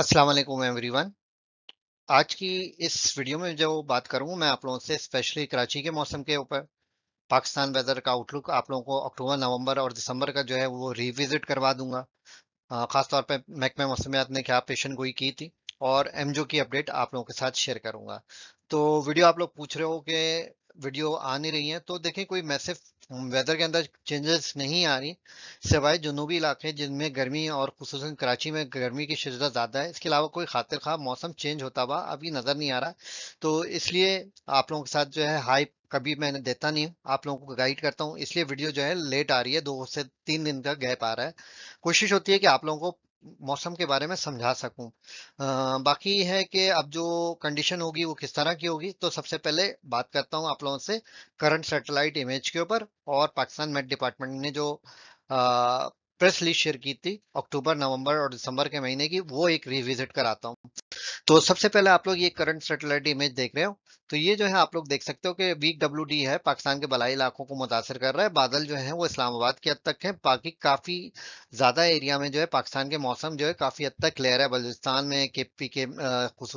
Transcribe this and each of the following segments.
अस्सलाम वालेकुम एवरीवन आज की इस वीडियो में जो बात करूँ मैं आप लोगों से स्पेशली कराची के मौसम के ऊपर पाकिस्तान वेदर का आउटलुक आप लोगों को अक्टूबर नवंबर और दिसंबर का जो है वो रिविज़िट करवा दूंगा ख़ासतौर पर महकमा मौसमियात ने क्या पेशन गोई की थी और एम की अपडेट आप लोगों के साथ शेयर करूँगा तो वीडियो आप लोग पूछ रहे हो कि वीडियो आ नहीं रही है तो देखें कोई मैसेज वेदर के अंदर चेंजेस नहीं आ रही सिवाय जनूबी इलाके जिनमें गर्मी और खसूस कराची में गर्मी की शिदत ज़्यादा है इसके अलावा कोई खातिर खा मौसम चेंज होता हुआ अभी नज़र नहीं आ रहा तो इसलिए आप लोगों के साथ जो है हाई कभी मैंने देता नहीं हूँ आप लोगों को गाइड करता हूँ इसलिए वीडियो जो है लेट आ रही है दो से तीन दिन का गैप आ रहा है कोशिश होती है कि आप लोगों को मौसम के बारे में समझा सकूं आ, बाकी है कि अब जो कंडीशन होगी वो किस तरह की होगी तो सबसे पहले बात करता हूं आप लोगों से करंट सैटेलाइट इमेज के ऊपर और पाकिस्तान मेट डिपार्टमेंट ने जो आ, प्रेस लिस्ट शेयर की थी अक्टूबर नवंबर और दिसंबर के महीने की वो एक रिविजिट कराता हूँ तो सबसे पहले आप लोग ये करंट सेटेलाइट इमेज देख रहे हो तो ये जो है आप लोग देख सकते हो कि वीक डब्ल्यू डी है पाकिस्तान के बलाई इलाकों को मुतासर कर रहा है बादल जो है वो इस्लामाबाद की हद तक है बाकी काफ़ी ज़्यादा एरिया में जो है पाकिस्तान के मौसम जो है काफ़ी हद तक क्लियर है बलुचिस्तान में के पी के खूस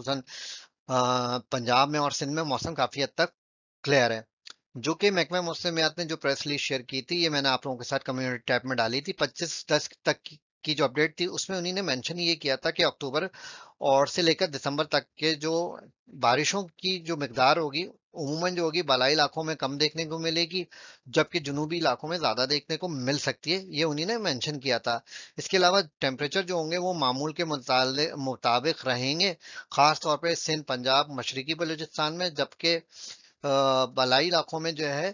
पंजाब में और सिंध में मौसम काफ़ी हद तक क्लियर है जो कि महकमा मुस्लिम मियात ने जो प्रेस रिलीज शेयर की थी ये मैंने आप लोगों के साथ कम्युनिटी टैब में डाली थी 25 दस तक की जो अपडेट थी उसमें उन्होंने मेंशन ये किया था कि अक्टूबर और से लेकर दिसंबर तक के जो बारिशों की जो मकदार होगी उमूमन जो होगी बलाई इलाकों में कम देखने को मिलेगी जबकि जुनूबी इलाकों में ज़्यादा देखने को मिल सकती है ये उन्हीं ने मैंशन किया था इसके अलावा टेम्परेचर जो होंगे वो मामूल के मुताबिक रहेंगे ख़ास तौर पर सिंध पंजाब मशरकी बलोचिस्तान में जबकि बलाई इलाकों में जो है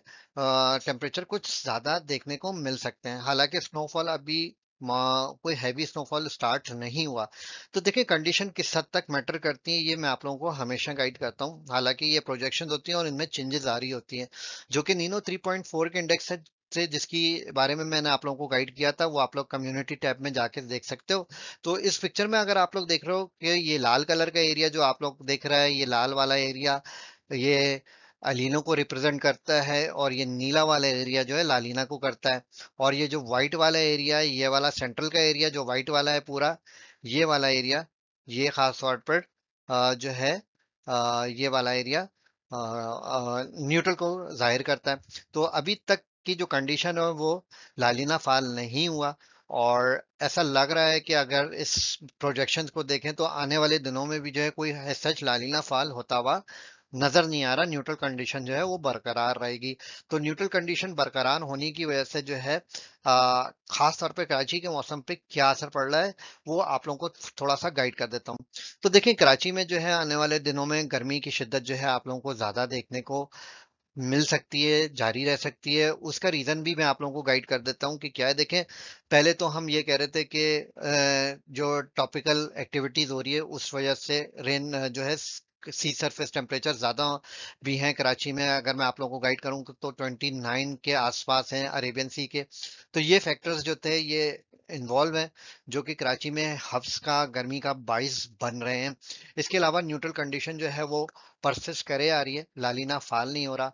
टेम्परेचर कुछ ज़्यादा देखने को मिल सकते हैं हालांकि स्नोफॉल अभी कोई हैवी स्नोफॉल स्टार्ट नहीं हुआ तो देखिए कंडीशन किस हद तक मैटर करती है ये मैं आप लोगों को हमेशा गाइड करता हूँ हालांकि ये प्रोजेक्शन होती हैं और इनमें चेंजेस आ रही होती हैं जो कि नीनो 3.4 के इंडेक्स है से जिसकी बारे में मैंने आप लोगों को गाइड किया था वो आप लोग कम्युनिटी टैब में जाके देख सकते हो तो इस पिक्चर में अगर आप लोग देख रहे हो कि ये लाल कलर का एरिया जो आप लोग देख रहे हैं ये लाल वाला एरिया ये अलिनो को रिप्रेजेंट करता है और ये नीला वाला एरिया जो है लालिना को करता है और ये जो वाइट वाला एरिया है ये वाला सेंट्रल का एरिया जो वाइट वाला है पूरा ये वाला एरिया ये खास तौर पर जो है ये वाला एरिया न्यूट्रल को जाहिर करता है तो अभी तक की जो कंडीशन है वो लालिना फाल नहीं हुआ और ऐसा लग रहा है कि अगर इस प्रोजेक्शन को देखें तो आने वाले दिनों में भी जो है कोई सच लालिना फाल होता हुआ नजर नहीं आ रहा न्यूट्रल कंडीशन जो है वो बरकरार रहेगी तो न्यूट्रल कंडीशन बरकरार होने की वजह से जो है खास तौर पे कराची के मौसम पे क्या असर पड़ रहा है वो आप लोगों को थोड़ा सा गाइड कर देता हूँ तो देखिए कराची में जो है आने वाले दिनों में गर्मी की शिद्दत जो है आप लोगों को ज्यादा देखने को मिल सकती है जारी रह सकती है उसका रीज़न भी मैं आप लोगों को गाइड कर देता हूँ कि क्या है देखें पहले तो हम ये कह रहे थे कि जो टॉपिकल एक्टिविटीज़ हो रही है उस वजह से रेन जो है सी सरफेस टेम्परेचर ज़्यादा भी हैं कराची में अगर मैं आप लोगों को गाइड करूँ तो 29 के आसपास हैं अरेबियन सी के तो ये फैक्टर्स जो थे ये इन्वॉल्व हैं जो कि कराची में हफ्स का गर्मी का बाइस बन रहे हैं इसके अलावा न्यूट्रल कंडीशन जो है वो परसिस्ट करे आ रही है लालीना फाल नहीं हो रहा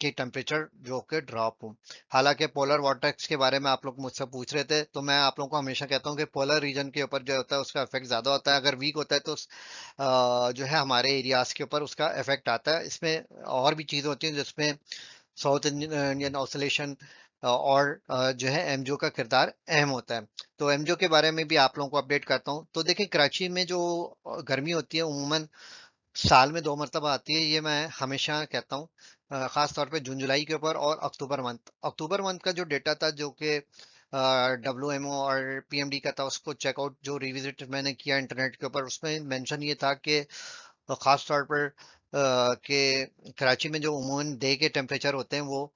की टेम्परेचर जो कि ड्रॉप हो हालांकि पोलर वॉटेक्स के बारे में आप लोग मुझसे पूछ रहे थे तो मैं आप लोगों को हमेशा कहता हूँ कि पोलर रीजन के ऊपर जो होता है उसका इफेक्ट ज़्यादा होता है अगर वीक होता है तो जो है हमारे एरियाज के ऊपर उसका इफेक्ट आता है इसमें और भी चीज़ें होती हैं जिसमें साउथ इंडियन ऑसोलेशन और जो है एमजो का किरदार अहम होता है तो एमजो के बारे में भी आप लोगों को अपडेट करता हूँ तो देखिए कराची में जो गर्मी होती है उमूमन साल में दो मरतबा आती है ये मैं हमेशा कहता हूँ ख़ास तौर पे जून जुलाई के ऊपर और अक्टूबर मंथ अक्टूबर मंथ का जो डेटा था जो कि डब्ल्यू एम ओ और पी एम डी का था उसको चेकआउट जो रिविजिट मैंने किया इंटरनेट के ऊपर उसमें मेंशन ये था कि ख़ास तौर पर के कराची में जो उमून डे के टेम्परेचर होते हैं वो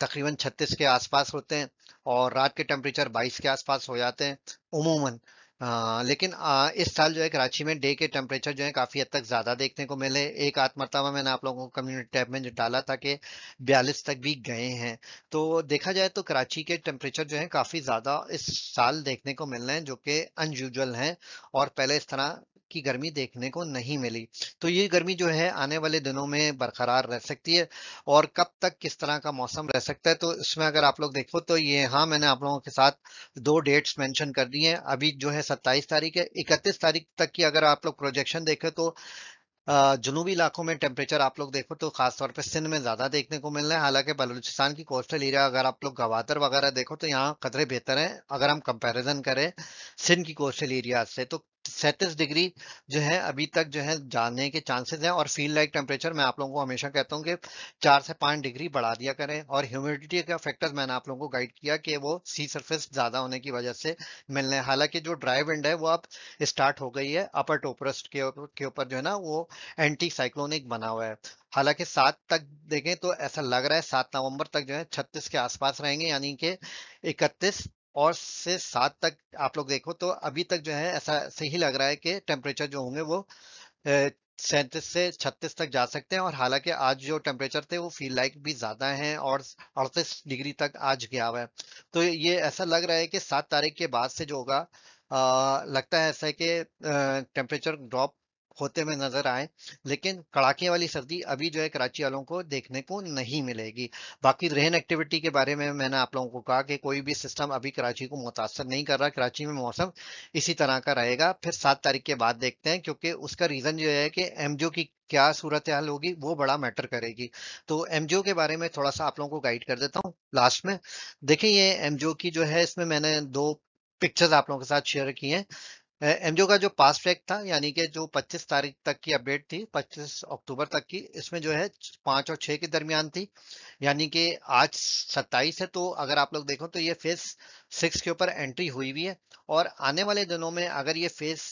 तकरीबन 36 के आसपास होते हैं और रात के टेम्परेचर 22 के आसपास हो जाते हैं उमूमन आ, हाँ, लेकिन आ, इस साल जो है कराची में डे के टेम्परेचर जो है काफ़ी हद तक ज़्यादा देखने को मिले एक आत्मरतावा मैंने आप लोगों को कम्युनिटी टैब में डाला था कि बयालीस तक भी गए हैं तो देखा जाए तो कराची के टेम्परेचर जो है काफ़ी ज़्यादा इस साल देखने को मिल रहे हैं जो कि अनयूजल हैं और पहले इस तरह की गर्मी देखने को नहीं मिली तो ये गर्मी जो है आने वाले दिनों में बरकरार रह सकती है और कब तक किस तरह का मौसम रह सकता है तो इसमें अगर आप लोग देखो तो ये हाँ मैंने आप लोगों के साथ दो डेट्स मेंशन कर दी हैं अभी जो है सत्ताईस तारीख है इकतीस तारीख तक की अगर आप लोग प्रोजेक्शन देखें तो जनूबी इलाकों में टेम्परेचर आप लोग देखो तो खासतौर पर सिंध में ज़्यादा देखने को मिल रहा है हालांकि बलूचिस्तान की कोस्टल एरिया अगर आप लोग गवादर वगैरह देखो तो यहाँ कतरे बेहतर हैं अगर हम कंपैरिजन करें सिंध की कोस्टल एरिया से तो सैंतीस डिग्री जो है अभी तक जो है जाने के चांसेस हैं और फील्ड लाइक टेम्परेचर मैं आप लोगों को हमेशा कहता हूँ कि चार से पाँच डिग्री बढ़ा दिया करें और ह्यूमिडिटी का फैक्टर मैंने आप लोगों को गाइड किया कि वो सी सरफेस ज़्यादा होने की वजह से मिलने हालांकि जो ड्राई विंड है वो अब स्टार्ट हो गई है अपर टोपरस्ट के ऊपर जो है ना वो एंटी साइक्लोनिक बना हुआ है हालांकि सात तक देखें तो ऐसा लग रहा है सात नवंबर तक जो है छत्तीस के आसपास रहेंगे यानी कि इकतीस और से सात तक आप लोग देखो तो अभी तक जो है ऐसा सही लग रहा है कि टेम्परेचर जो होंगे वो सैंतीस से छत्तीस तक जा सकते हैं और हालांकि आज जो टेम्परेचर थे वो फील लाइक भी ज़्यादा हैं और अड़तीस डिग्री तक आज गया हुआ है तो ये ऐसा लग रहा है कि सात तारीख के बाद से जो होगा लगता है ऐसा है कि टेम्परेचर ड्रॉप होते हुए नजर आए लेकिन कड़ाके वाली सर्दी अभी जो है कराची वालों को देखने को नहीं मिलेगी बाकी रेन एक्टिविटी के बारे में मैंने आप लोगों को कहा कि कोई भी सिस्टम अभी कराची को मुतासर नहीं कर रहा कराची में मौसम इसी तरह का रहेगा फिर सात तारीख के बाद देखते हैं क्योंकि उसका रीज़न जो है कि एम की क्या सूरत हाल होगी वो बड़ा मैटर करेगी तो एम के बारे में थोड़ा सा आप लोगों को गाइड कर देता हूँ लास्ट में देखिये ये एम की जो है इसमें मैंने दो पिक्चर्स आप लोगों के साथ शेयर किए हैं एमजीओ का जो पास ट्रैक था यानी कि जो 25 तारीख तक की अपडेट थी 25 अक्टूबर तक की इसमें जो है पाँच और छः के दरमियान थी यानी कि आज 27 है तो अगर आप लोग देखो तो ये फेज सिक्स के ऊपर एंट्री हुई हुई है और आने वाले दिनों में अगर ये फेज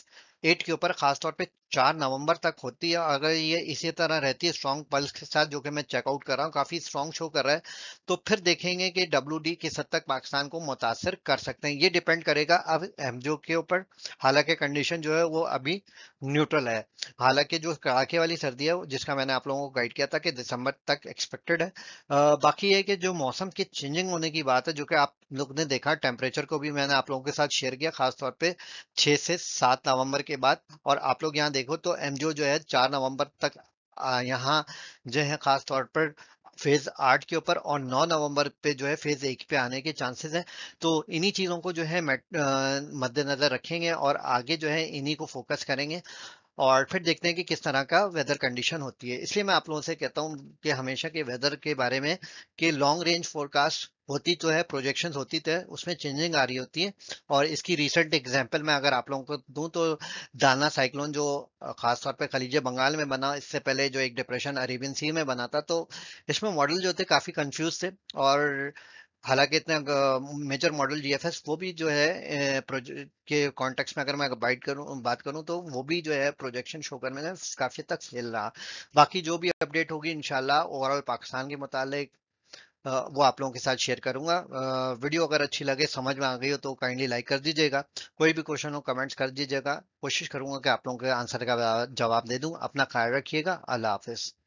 एट के ऊपर खासतौर पे चार नवंबर तक होती है अगर ये इसी तरह रहती है स्ट्रॉन्ग पल्स के साथ जो कि मैं चेकआउट कर रहा हूँ काफ़ी स्ट्रॉन्ग शो कर रहा है तो फिर देखेंगे कि डब्ल्यू डी किस हद तक पाकिस्तान को मुतासर कर सकते हैं ये डिपेंड करेगा अब एमजो के ऊपर हालांकि कंडीशन जो है वो अभी न्यूट्रल है हालांकि जो कड़ाके वाली सर्दी है जिसका मैंने आप लोगों को गाइड किया था कि दिसंबर तक एक्सपेक्टेड है आ, बाकी है कि जो मौसम की चेंजिंग होने की बात है जो कि आप लोग ने देखा टेम्परेचर को भी मैंने आप लोगों के साथ शेयर किया खासतौर पे 6 से 7 नवंबर के बाद और आप लोग यहाँ देखो तो एम जो है 4 नवंबर तक यहाँ जो है खास तौर पर फेज आठ के ऊपर और नौ नवंबर पे जो है फेज एक पे आने के चांसेस हैं तो इन्हीं चीज़ों को जो है मद्देनजर रखेंगे और आगे जो है इन्हीं को फोकस करेंगे और फिर देखते हैं कि किस तरह का वेदर कंडीशन होती है इसलिए मैं आप लोगों से कहता हूँ कि हमेशा के वेदर के बारे में कि लॉन्ग रेंज फोरकास्ट होती तो है प्रोजेक्शन होती तो है उसमें चेंजिंग आ रही होती है और इसकी रिसेंट एग्जाम्पल मैं अगर आप लोगों को दूं तो दाना साइक्लोन जो खासतौर पर खलीज बंगाल में बना इससे पहले जो एक डिप्रेशन अरेबियन सी में बना था तो इसमें मॉडल जो थे काफ़ी कन्फ्यूज थे और हालांकि इतना मेजर मॉडल जीएफएस वो भी जो है प्रोजेक्ट के कॉन्टेक्स्ट में अगर मैं बाइट करूं बात करूं तो वो भी जो है प्रोजेक्शन शो करने में काफ़ी तक फेल रहा बाकी जो भी अपडेट होगी इनशाला ओवरऑल पाकिस्तान के मुतालिक वो आप लोगों के साथ शेयर करूंगा वीडियो अगर अच्छी लगे समझ में आ गई हो तो काइंडली लाइक कर दीजिएगा कोई भी क्वेश्चन हो कमेंट्स कर दीजिएगा कोशिश करूंगा कि आप लोगों के आंसर का जवाब दे दूं अपना ख्याल रखिएगा अल्लाह हाफिज़